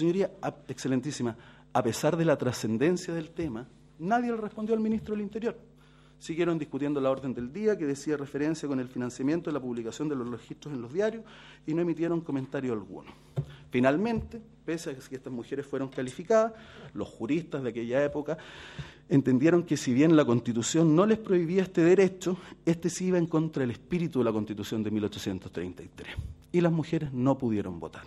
Señoría, excelentísima, a pesar de la trascendencia del tema, nadie le respondió al ministro del Interior. Siguieron discutiendo la orden del día que decía referencia con el financiamiento de la publicación de los registros en los diarios y no emitieron comentario alguno. Finalmente, pese a que estas mujeres fueron calificadas, los juristas de aquella época entendieron que si bien la Constitución no les prohibía este derecho, este sí iba en contra del espíritu de la Constitución de 1833 y las mujeres no pudieron votar.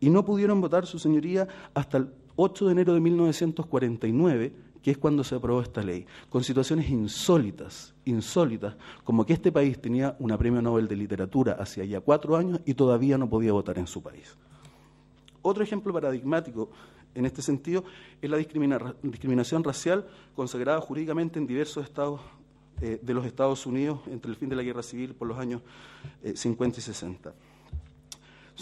Y no pudieron votar, su señoría, hasta el 8 de enero de 1949, que es cuando se aprobó esta ley, con situaciones insólitas, insólitas, como que este país tenía una premio Nobel de Literatura hacia ya cuatro años y todavía no podía votar en su país. Otro ejemplo paradigmático en este sentido es la discriminación racial consagrada jurídicamente en diversos estados eh, de los Estados Unidos entre el fin de la guerra civil por los años 50 eh, y 60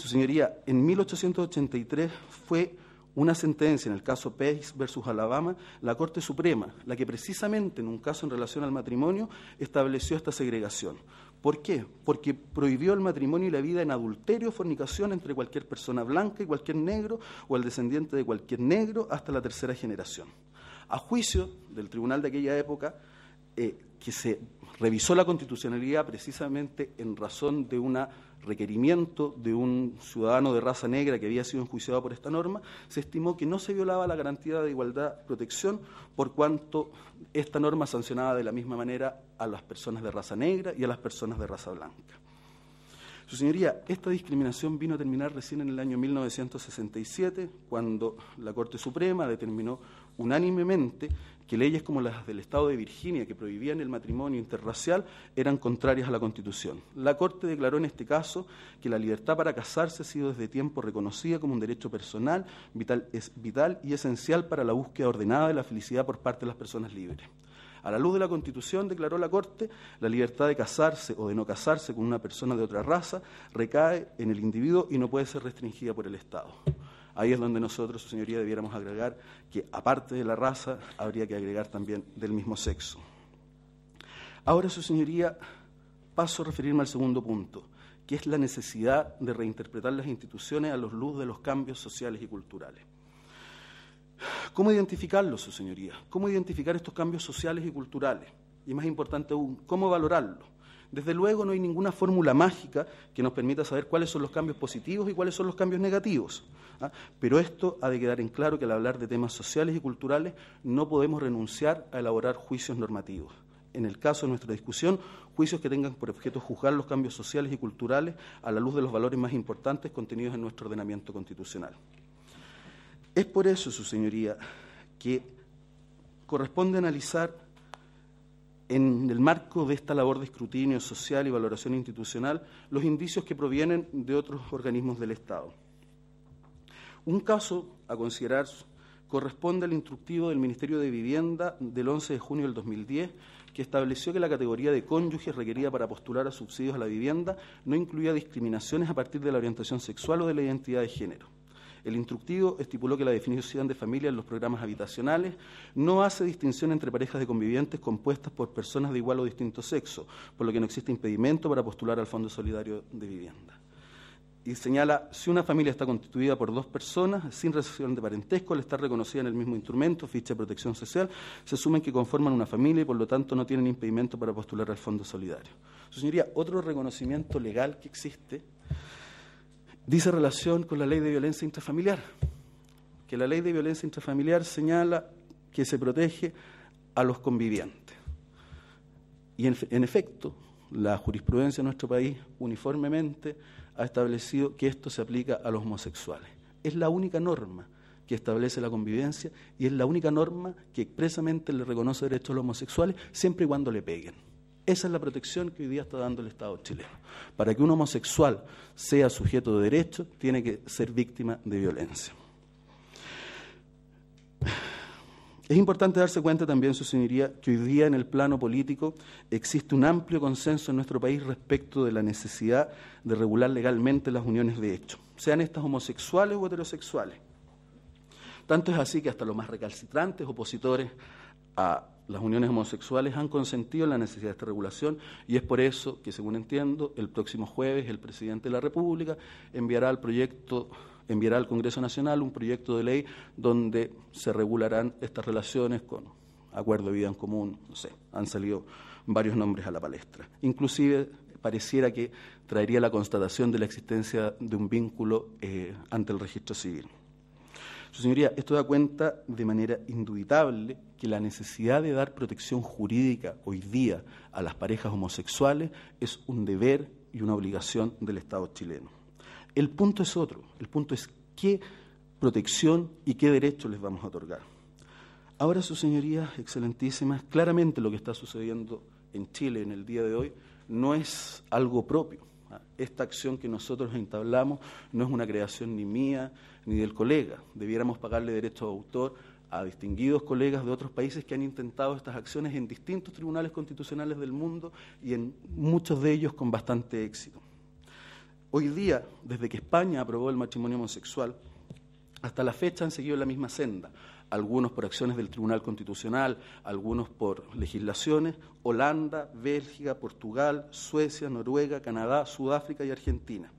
señoría, en 1883 fue una sentencia en el caso Pace versus Alabama, la Corte Suprema, la que precisamente en un caso en relación al matrimonio estableció esta segregación. ¿Por qué? Porque prohibió el matrimonio y la vida en adulterio, o fornicación entre cualquier persona blanca y cualquier negro o el descendiente de cualquier negro hasta la tercera generación. A juicio del tribunal de aquella época, eh, que se revisó la constitucionalidad precisamente en razón de una requerimiento de un ciudadano de raza negra que había sido enjuiciado por esta norma, se estimó que no se violaba la garantía de igualdad protección por cuanto esta norma sancionaba de la misma manera a las personas de raza negra y a las personas de raza blanca. Su señoría, esta discriminación vino a terminar recién en el año 1967, cuando la Corte Suprema determinó unánimemente que leyes como las del Estado de Virginia, que prohibían el matrimonio interracial, eran contrarias a la Constitución. La Corte declaró en este caso que la libertad para casarse ha sido desde tiempo reconocida como un derecho personal, vital, vital y esencial para la búsqueda ordenada de la felicidad por parte de las personas libres. A la luz de la Constitución, declaró la Corte, la libertad de casarse o de no casarse con una persona de otra raza recae en el individuo y no puede ser restringida por el Estado. Ahí es donde nosotros, su señoría, debiéramos agregar que aparte de la raza, habría que agregar también del mismo sexo. Ahora, su señoría, paso a referirme al segundo punto, que es la necesidad de reinterpretar las instituciones a los luz de los cambios sociales y culturales. ¿Cómo identificarlos, su señoría? ¿Cómo identificar estos cambios sociales y culturales? Y más importante aún, ¿cómo valorarlos? Desde luego no hay ninguna fórmula mágica que nos permita saber cuáles son los cambios positivos y cuáles son los cambios negativos. ¿ah? Pero esto ha de quedar en claro que al hablar de temas sociales y culturales no podemos renunciar a elaborar juicios normativos. En el caso de nuestra discusión, juicios que tengan por objeto juzgar los cambios sociales y culturales a la luz de los valores más importantes contenidos en nuestro ordenamiento constitucional. Es por eso, su señoría, que corresponde analizar en marco de esta labor de escrutinio social y valoración institucional los indicios que provienen de otros organismos del Estado. Un caso a considerar corresponde al instructivo del Ministerio de Vivienda del 11 de junio del 2010, que estableció que la categoría de cónyuge requerida para postular a subsidios a la vivienda no incluía discriminaciones a partir de la orientación sexual o de la identidad de género. El instructivo estipuló que la definición de familia en los programas habitacionales no hace distinción entre parejas de convivientes compuestas por personas de igual o distinto sexo, por lo que no existe impedimento para postular al Fondo Solidario de Vivienda y señala si una familia está constituida por dos personas sin relación de parentesco, al estar reconocida en el mismo instrumento, ficha de protección social, se asumen que conforman una familia y por lo tanto no tienen impedimento para postular al Fondo Solidario. Su señoría, otro reconocimiento legal que existe dice relación con la ley de violencia intrafamiliar, que la ley de violencia intrafamiliar señala que se protege a los convivientes. Y en, efecto, la jurisprudencia de nuestro país uniformemente ha establecido que esto se aplica a los homosexuales. Es la única norma que establece la convivencia y es la única norma que expresamente le reconoce derechos a los homosexuales siempre y cuando le peguen. Esa es la protección que hoy día está dando el Estado chileno. Para que un homosexual sea sujeto de derecho, tiene que ser víctima de violencia. Es importante darse cuenta también, su señoría, que hoy día en el plano político existe un amplio consenso en nuestro país respecto de la necesidad de regular legalmente las uniones de hecho, sean estas homosexuales o heterosexuales. Tanto es así que hasta los más recalcitrantes opositores a las uniones homosexuales han consentido la necesidad de esta regulación y es por eso que, según entiendo, el próximo jueves el presidente de la República enviará al Congreso Nacional un proyecto de ley donde se regularán estas relaciones con acuerdo de vida en común, no sé, han salido varios nombres a la palestra. Inclusive pareciera que traería la constatación de la existencia de un vínculo eh, ante el registro civil. Su señoría, esto da cuenta de manera indubitable que la necesidad de dar protección jurídica hoy día a las parejas homosexuales es un deber y una obligación del Estado chileno. El punto es otro, el punto es qué protección y qué derechos les vamos a otorgar. Ahora, su señoría, excelentísimas, claramente lo que está sucediendo en Chile en el día de hoy no es algo propio, esta acción que nosotros entablamos no es una creación ni mía ni del colega. Debiéramos pagarle derecho de autor a distinguidos colegas de otros países que han intentado estas acciones en distintos tribunales constitucionales del mundo y en muchos de ellos con bastante éxito. Hoy día, desde que España aprobó el matrimonio homosexual, hasta la fecha han seguido la misma senda algunos por acciones del Tribunal Constitucional, algunos por legislaciones, Holanda, Bélgica, Portugal, Suecia, Noruega, Canadá, Sudáfrica y Argentina.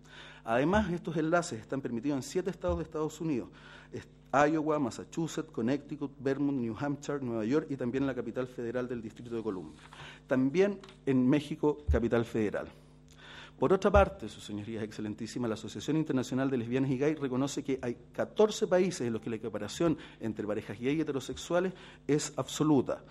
Además, estos enlaces están permitidos en siete estados de Estados Unidos, Iowa, Massachusetts, Connecticut, Vermont, New Hampshire, Nueva York y también en la capital federal del Distrito de Columbia. También en México, capital federal. Por otra parte, su señoría excelentísima, la Asociación Internacional de Lesbianas y Gay reconoce que hay 14 países en los que la equiparación entre parejas gay y heterosexuales es absoluta.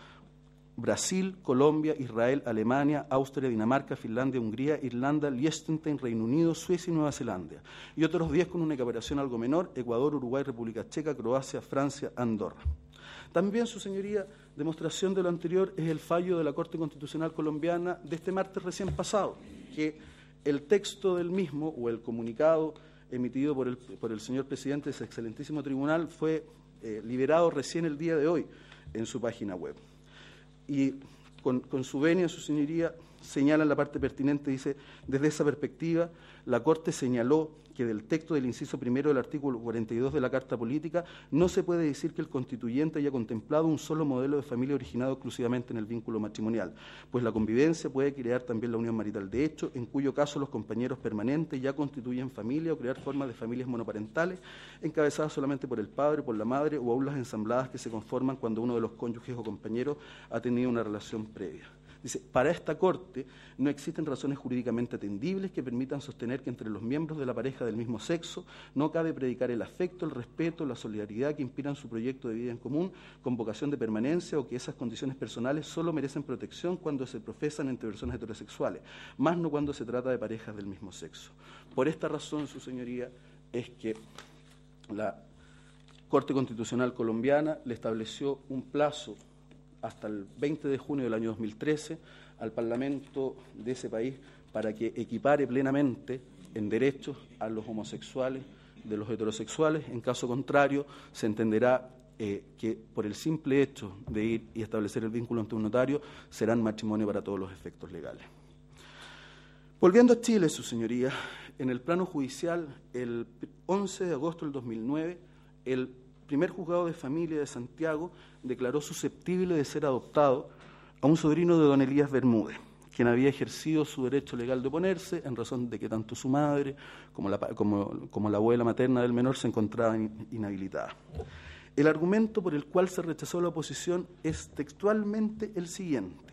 Brasil, Colombia, Israel, Alemania, Austria, Dinamarca, Finlandia, Hungría, Irlanda, Liechtenstein, Reino Unido, Suecia y Nueva Zelanda. Y otros 10 con una equiparación algo menor, Ecuador, Uruguay, República Checa, Croacia, Francia, Andorra. También, su señoría, demostración de lo anterior es el fallo de la Corte Constitucional Colombiana de este martes recién pasado, que el texto del mismo o el comunicado emitido por el, señor presidente de ese excelentísimo tribunal fue eh, liberado recién el día de hoy en su página web. Y con, con su venia, su señoría, señala la parte pertinente, dice, desde esa perspectiva, la Corte señaló que del texto del inciso primero del artículo 42 de la Carta Política no se puede decir que el constituyente haya contemplado un solo modelo de familia originado exclusivamente en el vínculo matrimonial, pues la convivencia puede crear también la unión marital de hecho, en cuyo caso los compañeros permanentes ya constituyen familia o crear formas de familias monoparentales encabezadas solamente por el padre, por la madre o aulas ensambladas que se conforman cuando uno de los cónyuges o compañeros ha tenido una relación previa. Dice, para esta Corte no existen razones jurídicamente atendibles que permitan sostener que entre los miembros de la pareja del mismo sexo no cabe predicar el afecto, el respeto, la solidaridad que inspiran su proyecto de vida en común con vocación de permanencia o que esas condiciones personales solo merecen protección cuando se profesan entre personas heterosexuales, más no cuando se trata de parejas del mismo sexo. Por esta razón, su señoría, es que la Corte Constitucional Colombiana le estableció un plazo hasta el 20 de junio del año 2013 al Parlamento de ese país para que equipare plenamente en derechos a los homosexuales de los heterosexuales. En caso contrario, se entenderá eh, que por el simple hecho de ir y establecer el vínculo ante un notario, serán matrimonio para todos los efectos legales. Volviendo a Chile, su señoría, en el plano judicial, el 11 de agosto del 2009, el primer juzgado de familia de Santiago declaró susceptible de ser adoptado a un sobrino de don Elías Bermúdez, quien había ejercido su derecho legal de oponerse en razón de que tanto su madre como la, como la abuela materna del menor se encontraban inhabilitadas. El argumento por el cual se rechazó la oposición es textualmente el siguiente.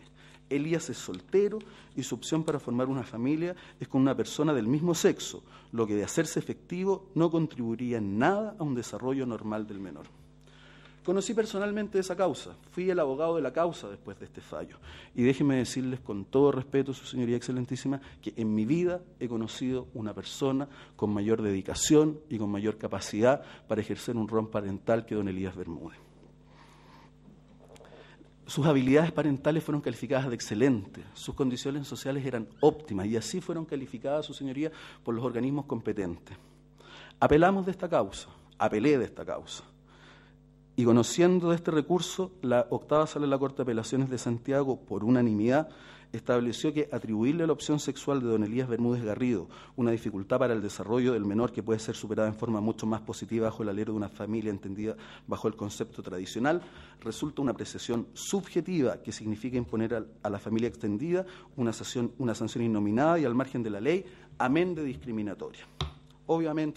Elías es soltero y su opción para formar una familia es con una persona del mismo sexo, lo que de hacerse efectivo no contribuiría en nada a un desarrollo normal del menor. Conocí personalmente esa causa, fui el abogado de la causa después de este fallo y déjenme decirles con todo respeto, su señoría excelentísima, que en mi vida he conocido una persona con mayor dedicación y con mayor capacidad para ejercer un rol parental que don Elías Bermúdez sus habilidades parentales fueron calificadas de excelentes, sus condiciones sociales eran óptimas y así fueron calificadas, su señoría, por los organismos competentes. Apelamos de esta causa, apelé de esta causa. Y conociendo de este recurso, la octava sala de la Corte de Apelaciones de Santiago, por unanimidad, estableció que atribuirle la opción sexual de don Elías Bermúdez Garrido, una dificultad para el desarrollo del menor que puede ser superada en forma mucho más positiva bajo el alero de una familia entendida bajo el concepto tradicional, resulta una apreciación subjetiva que significa imponer a la familia extendida una sanción, una sanción innominada y al margen de la ley, amén de discriminatoria. Obviamente,